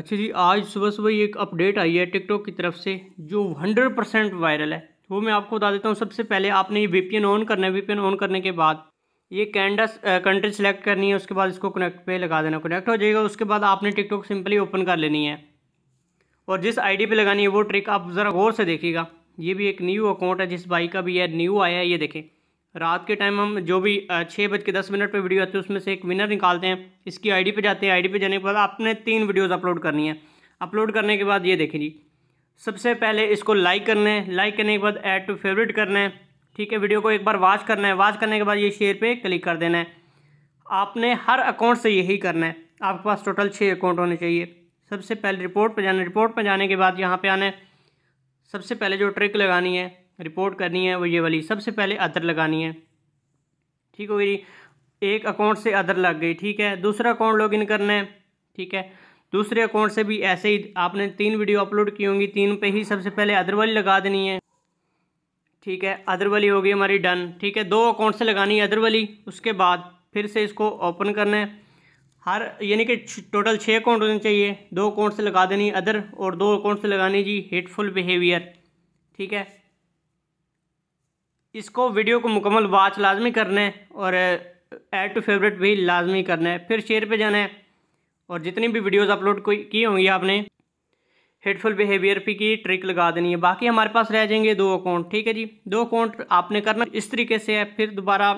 अच्छा जी आज सुबह सुबह ये एक अपडेट आई है टिकटॉक की तरफ से जो हंड्रेड परसेंट वायरल है वो मैं आपको बता देता हूँ सबसे पहले आपने ये वी ऑन करना है वी ऑन करने के बाद ये कैंडस कंट्री सेलेक्ट करनी है उसके बाद इसको कनेक्ट पे लगा देना कनेक्ट हो जाएगा उसके बाद आपने टिकटॉक सिंपली ओपन कर लेनी है और जिस आईडी पे लगानी है वो ट्रिक आप ज़रा गौर से देखिएगा ये भी एक न्यू अकाउंट है जिस बाई का भी है न्यू आया है ये देखें रात के टाइम हम जो भी छः बज के दस मिनट पर वीडियो आती है उसमें से एक विनर निकालते हैं इसकी आईडी पे जाते हैं आईडी पे जाने के बाद आपने तीन वीडियोस अपलोड करनी है अपलोड करने के बाद ये देखें जी सबसे पहले इसको लाइक करना है लाइक करने के बाद ऐड टू फेवरेट करना है ठीक है वीडियो को एक बार वॉच करना है वॉच करने के बाद ये शेयर पर क्लिक कर देना है आपने हर अकाउंट से यही करना है आपके पास टोटल छः अकाउंट होने चाहिए सबसे पहले रिपोर्ट पर जाना रिपोर्ट पर जाने के बाद यहाँ पर आना है सबसे पहले जो ट्रिक लगानी है रिपोर्ट करनी है वो ये वाली सबसे पहले अदर लगानी है ठीक हो गई जी एक अकाउंट से अदर लग गई ठीक है दूसरा अकाउंट लॉगिन करना है ठीक है दूसरे अकाउंट से भी ऐसे ही आपने तीन वीडियो अपलोड की होंगी तीन पे ही सबसे पहले अदर वाली लगा देनी है ठीक है अदर वाली होगी हमारी डन ठीक है दो अकाउंट से लगानी है अदर वाली उसके बाद फिर से इसको ओपन करना है हर यानी कि टोटल छः अकाउंट होने चाहिए दो अकाउंट से लगा देनी अदर और दो अकाउंट से लगानी जी हेटफुल बिहेवियर ठीक है इसको वीडियो को मुकम्मल वाच लाजमी करना है और ऐड टू फेवरेट भी लाजमी करना है फिर शेयर पे जाना है और जितनी भी वीडियोस अपलोड की होंगी आपने हेडफुल बिहेवियर पे की ट्रिक लगा देनी है बाकी हमारे पास रह जाएंगे दो अकाउंट ठीक है जी दो अकाउंट आपने करना इस तरीके से है फिर दोबारा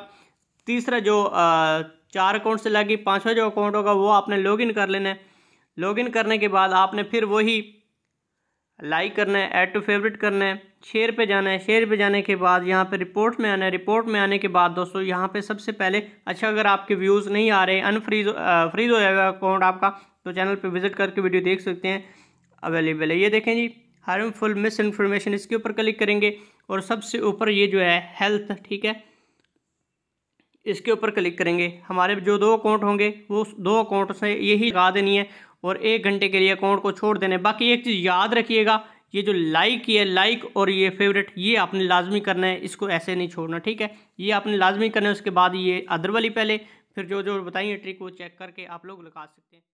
तीसरा जो आ, चार अकाउंट से लगी पाँचवा जो अकाउंट होगा वो आपने लॉगिन कर लेना है लॉग करने के बाद आपने फिर वही लाइक करना है ऐड टू फेवरेट करना है शेयर पे जाना है शेयर पे जाने के बाद यहाँ पे रिपोर्ट में आना है रिपोर्ट में आने के बाद दोस्तों यहाँ पे सबसे पहले अच्छा अगर आपके व्यूज़ नहीं आ रहे अनफ्रीज फ्रीज हो जाएगा अकाउंट आपका तो चैनल पे विजिट करके वीडियो देख सकते हैं अवेलेबल है ये देखें जी हार्मफुल मिस इन्फॉर्मेशन इसके ऊपर क्लिक करेंगे और सबसे ऊपर ये जो है हेल्थ ठीक है इसके ऊपर क्लिक करेंगे हमारे जो दो अकाउंट होंगे वो दो अकाउंट से यही लगा देनी है और एक घंटे के लिए अकाउंट को छोड़ देना है बाकी एक चीज़ याद रखिएगा ये जो लाइक ये लाइक और ये फेवरेट ये आपने लाजमी करना है इसको ऐसे नहीं छोड़ना ठीक है ये आपने लाजमी करना है उसके बाद ये अदर वाली पहले फिर जो जो बताइए ट्रिक वो चेक करके आप लोग लगा सकते हैं